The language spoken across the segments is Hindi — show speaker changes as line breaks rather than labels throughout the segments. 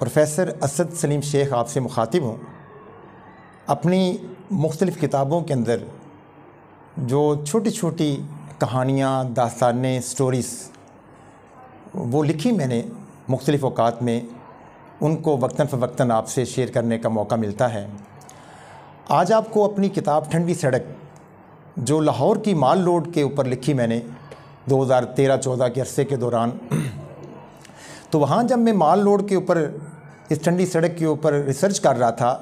प्रोफेसर असद सलीम शेख आपसे मुखातिब हूँ अपनी मुख्तलिफ़ किताबों के अंदर जो छोटी छोटी कहानियाँ दास्तानें स्टोरीज़ वो लिखी मैंने मुख्तलिफ़ अवकात में उनको वक्ता फ़वक्ता आपसे शेयर करने का मौका मिलता है आज आपको अपनी किताब ठंडी सड़क जो लाहौर की माल रोड के ऊपर लिखी मैंने 2013-14 के अरसे के दौरान तो वहाँ जब मैं माल रोड के ऊपर इस ठंडी सड़क के ऊपर रिसर्च कर रहा था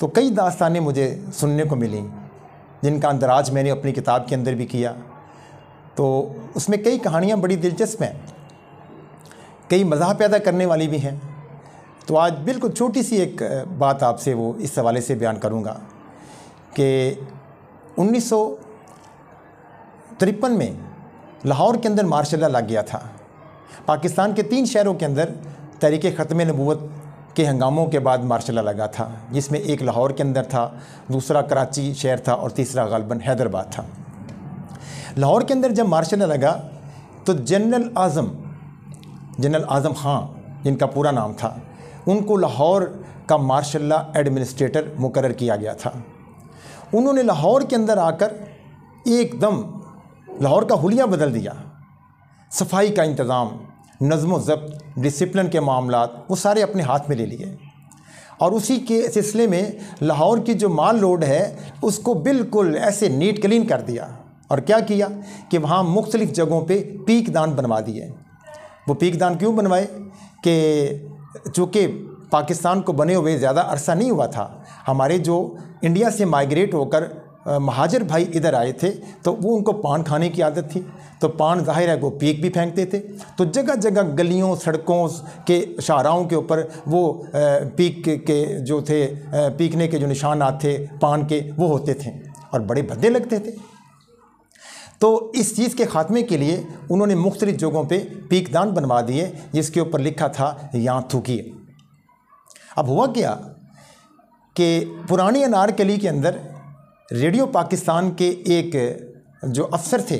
तो कई दास्तानें मुझे सुनने को मिली जिनका अंदराज मैंने अपनी किताब के अंदर भी किया तो उसमें कई कहानियाँ बड़ी दिलचस्प हैं कई मज़ा पैदा करने वाली भी हैं तो आज बिल्कुल छोटी सी एक बात आपसे वो इस हवाले से बयान करूँगा कि उन्नीस तिरपन में लाहौर के अंदर मार्शल लग गया था पाकिस्तान के तीन शहरों के अंदर तरीके ख़त्म नबूत के हंगामों के बाद मार्शला लगा था जिसमें एक लाहौर के अंदर था दूसरा कराची शहर था और तीसरा गलबन हैदराबाद था लाहौर के अंदर जब मार्शला लगा तो जनरल आज़म जनरल आज़म खां जिनका पूरा नाम था उनको लाहौर का मार्शल्ला एडमिनिस्ट्रेटर मुकर किया गया था उन्होंने लाहौर के अंदर आकर एकदम लाहौर का हुलिया बदल दिया सफाई का इंतज़ाम नज़म ज़ब्त डिसप्लिन के मामला वो सारे अपने हाथ में ले लिए और उसी के सिलसिले में लाहौर की जो माल रोड है उसको बिल्कुल ऐसे नीट क्लीन कर दिया और क्या किया कि वहाँ मुख्तलिफ़ जगहों पर पीक दान बनवा दिए वो पीक दान क्यों बनवाए कि चूँकि पाकिस्तान को बने हुए ज़्यादा अरसा नहीं हुआ था हमारे जो इंडिया से माइग्रेट होकर महाजर भाई इधर आए थे तो वो उनको पान खाने की आदत थी तो पान जाहिर है वो पीक भी फेंकते थे तो जगह जगह गलियों सड़कों के शाहराओं के ऊपर वो पीक के जो थे पीकने के जो निशानात थे पान के वो होते थे और बड़े भद्दे लगते थे तो इस चीज़ के ख़ात्मे के लिए उन्होंने मुख्तलिफ़ जगहों पे पीकदान बनवा दिए जिसके ऊपर लिखा था यहाँ थूकिए अब हुआ क्या कि पुरानी अनारकली के अंदर रेडियो पाकिस्तान के एक जो अफसर थे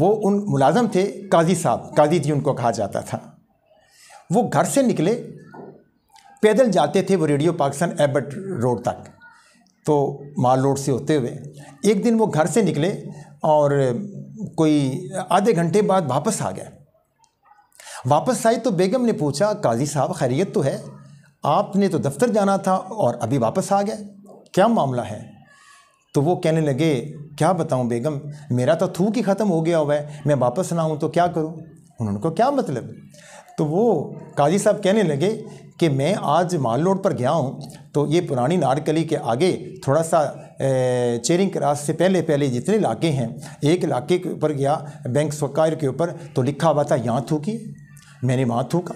वो उन मुलाजम थे काजी साहब काजी जी उनको कहा जाता था वो घर से निकले पैदल जाते थे वो रेडियो पाकिस्तान एबट रोड तक तो माल रोड से होते हुए एक दिन वो घर से निकले और कोई आधे घंटे बाद वापस आ गए वापस आए तो बेगम ने पूछा काजी साहब खैरियत तो है आपने तो दफ्तर जाना था और अभी वापस आ गए क्या मामला है तो वो कहने लगे क्या बताऊं बेगम मेरा तो थूक ही ख़त्म हो गया हुआ है मैं वापस ना हूँ तो क्या करूँ उन्होंने कहा क्या मतलब तो वो काजी साहब कहने लगे कि मैं आज माल रोड पर गया हूँ तो ये पुरानी नारकली के आगे थोड़ा सा चेरिंग क्रास से पहले पहले जितने इलाके हैं एक इलाके के ऊपर गया बैंक स्वकार के ऊपर तो लिखा हुआ था यहाँ थूकी मैंने वहाँ थूका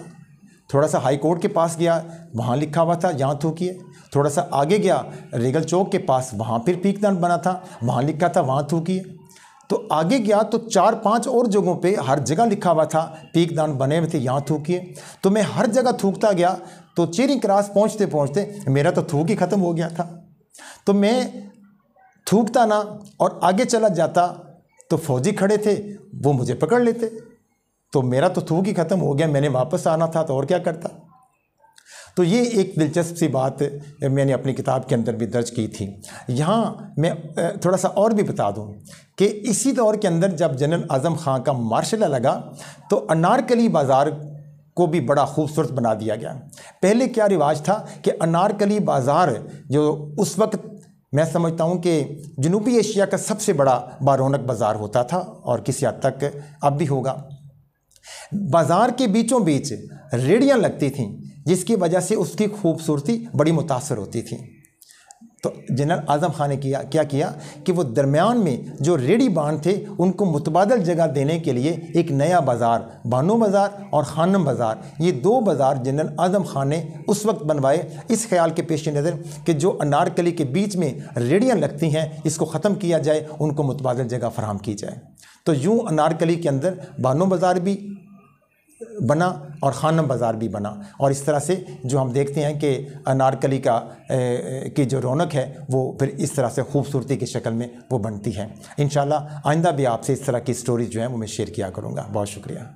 थोड़ा सा हाई कोर्ट के पास गया वहाँ लिखा हुआ था यहाँ थूकिए थोड़ा सा आगे गया रेगल चौक के पास वहाँ फिर पीक दंड बना था वहाँ लिखा था वहाँ थूकिए तो आगे गया तो चार पांच और जगहों पे हर जगह लिखा हुआ था पीक दान बने हुए थे यहाँ थूकिए तो मैं हर जगह थूकता गया तो चेरी क्रॉस पहुँचते पहुँचते मेरा तो थूक ही ख़त्म हो गया था तो मैं थूकता ना और आगे चला जाता तो फौजी खड़े थे वो मुझे पकड़ लेते तो मेरा तो थूक ही ख़त्म हो गया मैंने वापस आना था तो और क्या करता तो ये एक दिलचस्प सी बात मैंने अपनी किताब के अंदर भी दर्ज की थी यहाँ मैं थोड़ा सा और भी बता दूँ कि इसी दौर के अंदर जब जनरल आज़म खां का मार्शल लगा तो अनारकली बाज़ार को भी बड़ा खूबसूरत बना दिया गया पहले क्या रिवाज था कि अनारकली बाज़ार जो उस वक्त मैं समझता हूँ कि जनूबी एशिया का सबसे बड़ा बारौनक बाज़ार होता था और किसी हद तक अब भी होगा बाज़ार के बीचों बीच रेड़ियाँ लगती थीं जिसकी वजह से उसकी खूबसूरती बड़ी मुतासर होती थी तो जनरल आज़म खान ने किया क्या किया कि वो दरमियान में जो रेडी बांध थे उनको मुतबादल जगह देने के लिए एक नया बाज़ार बानो बाज़ार और खानम बाज़ार ये दो बाज़ार जनरल आज़म खान ने उस वक्त बनवाए इस ख्याल के पेश नज़र कि जो अनारकली के बीच में रेडियाँ लगती हैं इसको ख़त्म किया जाए उनको मुतबादल जगह फराम की जाए तो यूँ अनारकली के अंदर बानो बाज़ार भी बना और खानम बाज़ार भी बना और इस तरह से जो हम देखते हैं कि अनारकली का ए, की जो रौनक है वो फिर इस तरह से खूबसूरती की शक्ल में वो बनती है इन आइंदा भी आपसे इस तरह की स्टोरीज जो है वो मैं शेयर किया करूँगा बहुत शुक्रिया